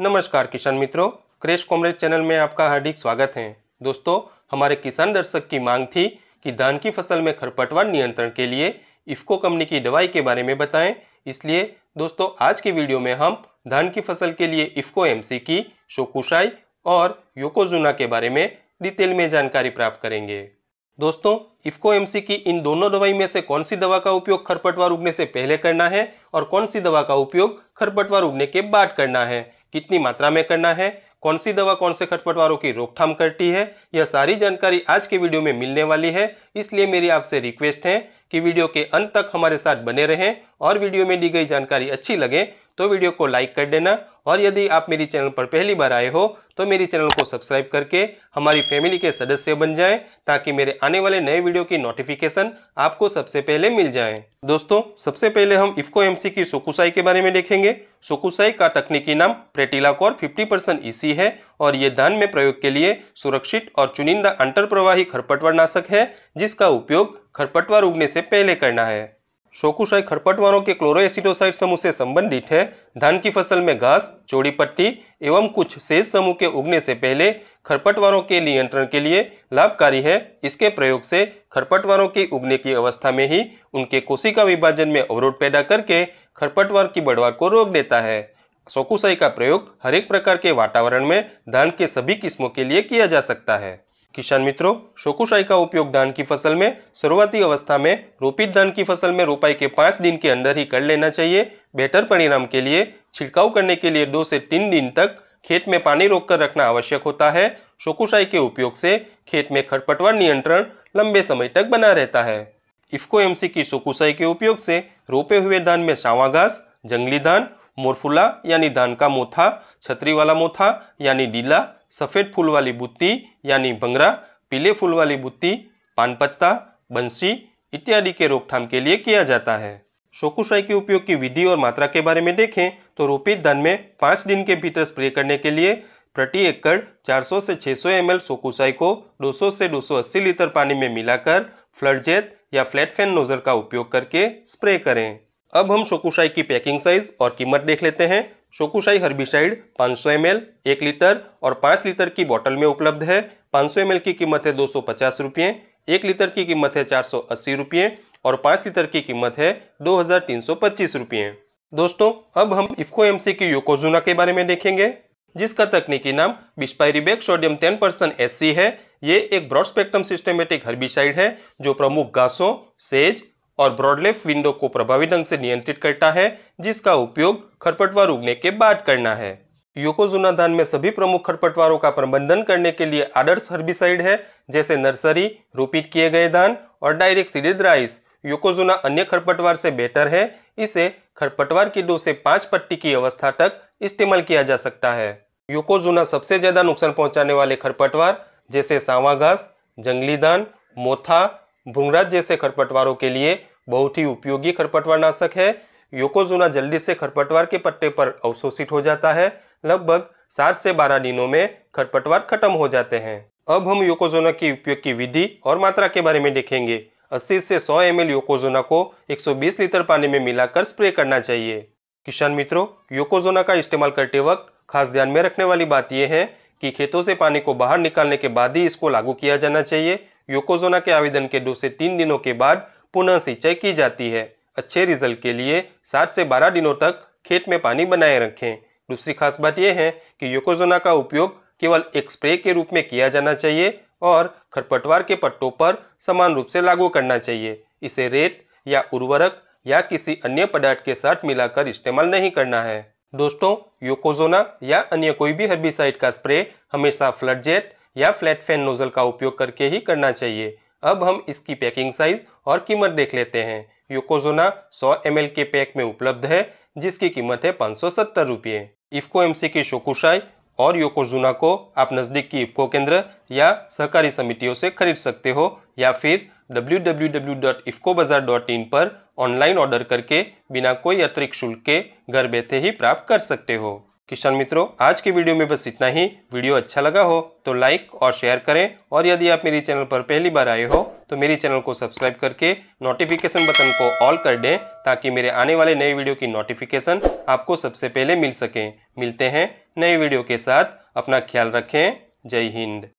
नमस्कार किसान मित्रों क्रेश कॉमरेज चैनल में आपका हार्दिक स्वागत है दोस्तों हमारे किसान दर्शक की मांग थी कि धान की फसल में खरपतवार नियंत्रण के लिए इफ्को कंपनी की दवाई के बारे में बताएं इसलिए दोस्तों आज की वीडियो में हम धान की फसल के लिए इफ्को की शोकुशाई और योकोजुना के बारे में डिटेल में जानकारी प्राप्त करेंगे दोस्तों इफ्को एमसी की इन दोनों दवाई में से कौन सी दवा का उपयोग खरपटवार उगने से पहले करना है और कौन सी दवा का उपयोग खरपटवार उगने के बाद करना है कितनी मात्रा में करना है कौन सी दवा कौन से खटपटवारों की रोकथाम करती है यह सारी जानकारी आज के वीडियो में मिलने वाली है इसलिए मेरी आपसे रिक्वेस्ट है कि वीडियो के अंत तक हमारे साथ बने रहें और वीडियो में दी गई जानकारी अच्छी लगे तो वीडियो को लाइक कर देना और यदि आप मेरी चैनल पर पहली बार आए हो तो मेरी चैनल को सब्सक्राइब करके हमारी फैमिली के सदस्य बन जाएं ताकि मेरे आने वाले नए वीडियो की नोटिफिकेशन आपको सबसे पहले मिल जाए दोस्तों सबसे पहले हम इफ्को एमसी की सोकुसाई के बारे में देखेंगे सोकुसाई का तकनीकी नाम कोर फिफ्टी परसेंट ईसी है और ये धान में प्रयोग के लिए सुरक्षित और चुनिंदा अंतर्प्रवाही खरपटवार नाशक है जिसका उपयोग खरपटवार उगने से पहले करना है शोकुशाई खरपटवारों के क्लोरोएसिडोसाइड समूह से संबंधित है धान की फसल में घास चौड़ी पट्टी एवं कुछ शेष समूह के उगने से पहले खरपटवारों के नियंत्रण के लिए लाभकारी है इसके प्रयोग से खरपटवारों के उगने की अवस्था में ही उनके कोशिका विभाजन में अवरोध पैदा करके खरपटवार की बढ़वार को रोक देता है शोकुशाई का प्रयोग हरेक प्रकार के वातावरण में धान के सभी किस्मों के लिए किया जा सकता है किसान मित्रों शोकुशाई का उपयोग धान की फसल में शुरुआती अवस्था में रोपित धान की फसल में रोपाई के पांच दिन के अंदर ही कर लेना चाहिए बेहतर परिणाम के लिए छिड़काव करने के लिए दो से तीन दिन तक खेत में पानी रोककर रखना आवश्यक होता है शोकुशाई के उपयोग से खेत में खरपटवार नियंत्रण लंबे समय तक बना रहता है इफ्को एमसी की शोकुशाई के उपयोग से रोपे हुए धान में सावा घास जंगली धान मोरफुला यानी धान का मोथा छतरी वाला मोथा यानी डीला सफ़ेद फूल वाली बुत्ती यानी भंगरा पीले फूल वाली बुत्ती पानपत्ता बंसी इत्यादि के रोकथाम के लिए किया जाता है शोकुशाई के उपयोग की विधि और मात्रा के बारे में देखें तो रोपित धन में पाँच दिन के भीतर स्प्रे करने के लिए प्रति एकड़ 400 से 600 सौ एम शोकुशाई को 200 से 280 लीटर पानी में मिलाकर फ्लडजेट या फ्लैट फैन नोजल का उपयोग करके स्प्रे करें अब हम शोकुशाई की पैकिंग साइज और कीमत देख लेते हैं शोकुशाई हर्बिसाइड 500 एम एक लीटर और 5 लीटर की बोतल में उपलब्ध है 500 ml की कीमत है दो सौ एक लीटर की कीमत है चार सौ और 5 लीटर की कीमत है दो हज़ार दोस्तों अब हम इफ्को एम की योकोजुना के बारे में देखेंगे जिसका तकनीकी नाम bispyribac sodium ten percent S है ये एक ब्रॉड स्पेक्ट्रम सिस्टमेटिक हर्बिसाइड है जो प्रमुख घासों सेज और ब्रॉडलेफ विंडो को प्रभावी ढंग से नियंत्रित करता है जिसका उपयोग खरपटवार उगने के बाद करना है योकोजुना धान में सभी प्रमुख खरपटवारों का प्रबंधन करने के लिए आदर्श हर्बिसाइड है जैसे नर्सरी रोपित किए गए धान और डायरेक्ट सीडेड राइस योकोजुना अन्य खरपटवार से बेहतर है इसे खरपटवार की दो से पांच पट्टी की अवस्था तक इस्तेमाल किया जा सकता है योकोजुना सबसे ज्यादा नुकसान पहुंचाने वाले खरपटवार जैसे सावा घास जंगली धान मोथा भूंगराज जैसे खरपटवारों के लिए बहुत ही उपयोगी खरपटवार नाशक है योकोजुना जल्दी से खरपटवार के पट्टे पर अवशोषित हो जाता है लगभग सात से बारह दिनों में खरपटवार खत्म हो जाते हैं अब हम योकोजोना के उपयोग की विधि और मात्रा के बारे में देखेंगे 80 से 100 एम योकोजोना को 120 लीटर पानी में मिलाकर स्प्रे करना चाहिए किसान मित्रों योकोजोना का इस्तेमाल करते वक्त खास ध्यान में रखने वाली बात यह है कि खेतों से पानी को बाहर निकालने के बाद ही इसको लागू किया जाना चाहिए योकोजोना के आवेदन के दो से तीन दिनों के बाद पुनः सिंचाई की जाती है अच्छे रिजल्ट के लिए सात से बारह दिनों तक खेत में पानी बनाए रखें दूसरी खास बात यह है कि योकोजोना का उपयोग केवल एक स्प्रे के रूप में किया जाना चाहिए और खरपटवार के पट्टों पर समान रूप से लागू करना चाहिए इसे रेत या उर्वरक या किसी अन्य पदार्थ के साथ मिलाकर इस्तेमाल नहीं करना है दोस्तों योकोजोना या अन्य कोई भी हर्बिसाइड का स्प्रे हमेशा फ्लड जेट या फ्लैट फैन नोजल का उपयोग करके ही करना चाहिए अब हम इसकी पैकिंग साइज और कीमत देख लेते हैं योकोजोना 100 एम के पैक में उपलब्ध है जिसकी कीमत है पाँच सौ सत्तर रुपये इफ्को एम सी की शोकुशाई और योकोजोना को आप नज़दीक की इफ्को केंद्र या सहकारी समितियों से खरीद सकते हो या फिर www.ifcobazaar.in पर ऑनलाइन ऑर्डर करके बिना कोई अतिरिक्त शुल्क के घर बैठे ही प्राप्त कर सकते हो किसान मित्रों आज के वीडियो में बस इतना ही वीडियो अच्छा लगा हो तो लाइक और शेयर करें और यदि आप मेरी चैनल पर पहली बार आए हो तो मेरी चैनल को सब्सक्राइब करके नोटिफिकेशन बटन को ऑल कर दें ताकि मेरे आने वाले नए वीडियो की नोटिफिकेशन आपको सबसे पहले मिल सके मिलते हैं नए वीडियो के साथ अपना ख्याल रखें जय हिंद